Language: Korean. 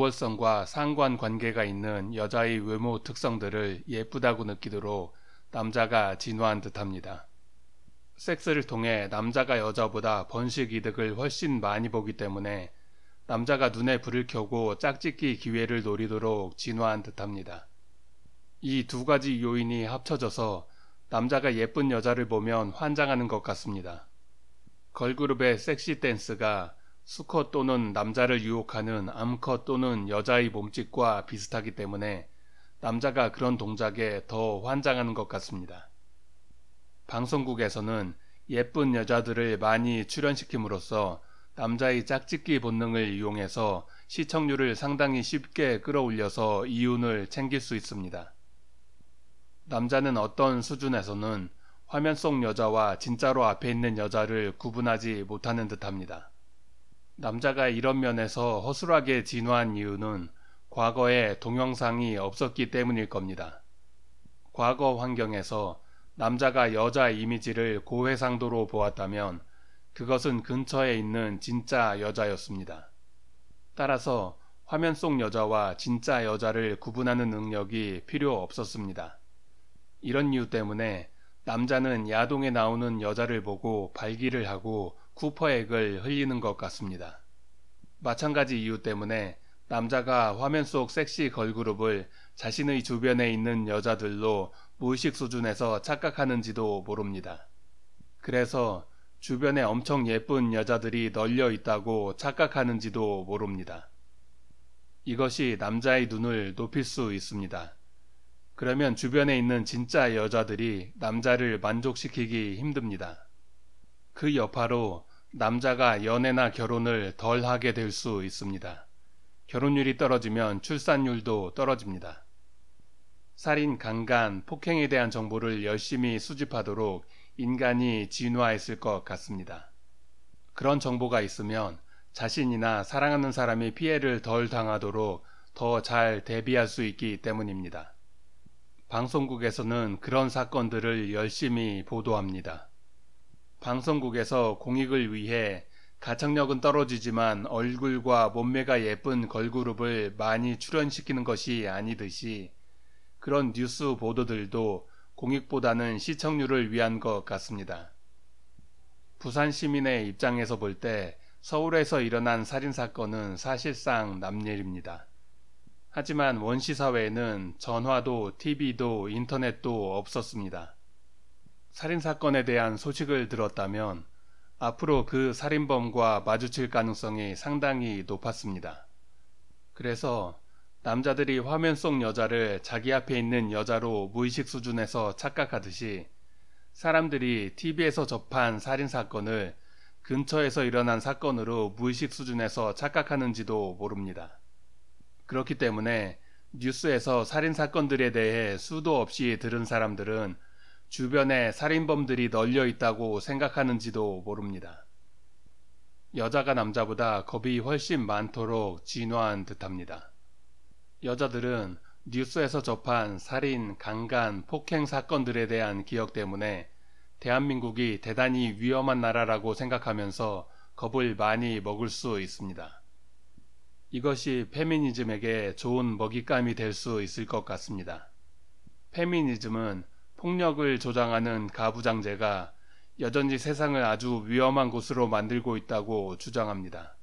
우월성과 상관관계가 있는 여자의 외모 특성들을 예쁘다고 느끼도록 남자가 진화한 듯합니다. 섹스를 통해 남자가 여자보다 번식 이득을 훨씬 많이 보기 때문에 남자가 눈에 불을 켜고 짝짓기 기회를 노리도록 진화한 듯합니다. 이 두 가지 요인이 합쳐져서 남자가 예쁜 여자를 보면 환장하는 것 같습니다. 걸그룹의 섹시 댄스가 수컷 또는 남자를 유혹하는 암컷 또는 여자의 몸짓과 비슷하기 때문에 남자가 그런 동작에 더 환장하는 것 같습니다. 방송국에서는 예쁜 여자들을 많이 출연시킴으로써 남자의 짝짓기 본능을 이용해서 시청률을 상당히 쉽게 끌어올려서 이윤을 챙길 수 있습니다. 남자는 어떤 수준에서는 화면 속 여자와 진짜로 앞에 있는 여자를 구분하지 못하는 듯합니다. 남자가 이런 면에서 허술하게 진화한 이유는 과거에 동영상이 없었기 때문일 겁니다. 과거 환경에서 남자가 여자 이미지를 고해상도로 보았다면 그것은 근처에 있는 진짜 여자였습니다. 따라서 화면 속 여자와 진짜 여자를 구분하는 능력이 필요 없었습니다. 이런 이유 때문에 남자는 야동에 나오는 여자를 보고 발기를 하고 쿠퍼액을 흘리는 것 같습니다. 마찬가지 이유 때문에 남자가 화면 속 섹시 걸그룹을 자신의 주변에 있는 여자들로 무의식 수준에서 착각하는지도 모릅니다. 그래서 주변에 엄청 예쁜 여자들이 널려 있다고 착각하는지도 모릅니다. 이것이 남자의 눈을 높일 수 있습니다. 그러면 주변에 있는 진짜 여자들이 남자를 만족시키기 힘듭니다. 그 여파로 남자가 연애나 결혼을 덜 하게 될 수 있습니다. 결혼율이 떨어지면 출산율도 떨어집니다. 살인, 강간, 폭행에 대한 정보를 열심히 수집하도록 인간이 진화했을 것 같습니다. 그런 정보가 있으면 자신이나 사랑하는 사람이 피해를 덜 당하도록 더 잘 대비할 수 있기 때문입니다. 방송국에서는 그런 사건들을 열심히 보도합니다. 방송국에서 공익을 위해 가창력은 떨어지지만 얼굴과 몸매가 예쁜 걸그룹을 많이 출연시키는 것이 아니듯이 그런 뉴스 보도들도 공익보다는 시청률을 위한 것 같습니다. 부산 시민의 입장에서 볼 때 서울에서 일어난 살인사건은 사실상 남일입니다. 하지만 원시사회에는 전화도 TV도 인터넷도 없었습니다. 살인 사건에 대한 소식을 들었다면 앞으로 그 살인범과 마주칠 가능성이 상당히 높았습니다. 그래서 남자들이 화면 속 여자를 자기 앞에 있는 여자로 무의식 수준에서 착각하듯이 사람들이 TV에서 접한 살인 사건을 근처에서 일어난 사건으로 무의식 수준에서 착각하는지도 모릅니다. 그렇기 때문에 뉴스에서 살인 사건들에 대해 수도 없이 들은 사람들은 주변에 살인범들이 널려 있다고 생각하는지도 모릅니다. 여자가 남자보다 겁이 훨씬 많도록 진화한 듯합니다. 여자들은 뉴스에서 접한 살인, 강간, 폭행 사건들에 대한 기억 때문에 대한민국이 대단히 위험한 나라라고 생각하면서 겁을 많이 먹을 수 있습니다. 이것이 페미니즘에게 좋은 먹잇감이 될 수 있을 것 같습니다. 페미니즘은 폭력을 조장하는 가부장제가 여전히 세상을 아주 위험한 곳으로 만들고 있다고 주장합니다.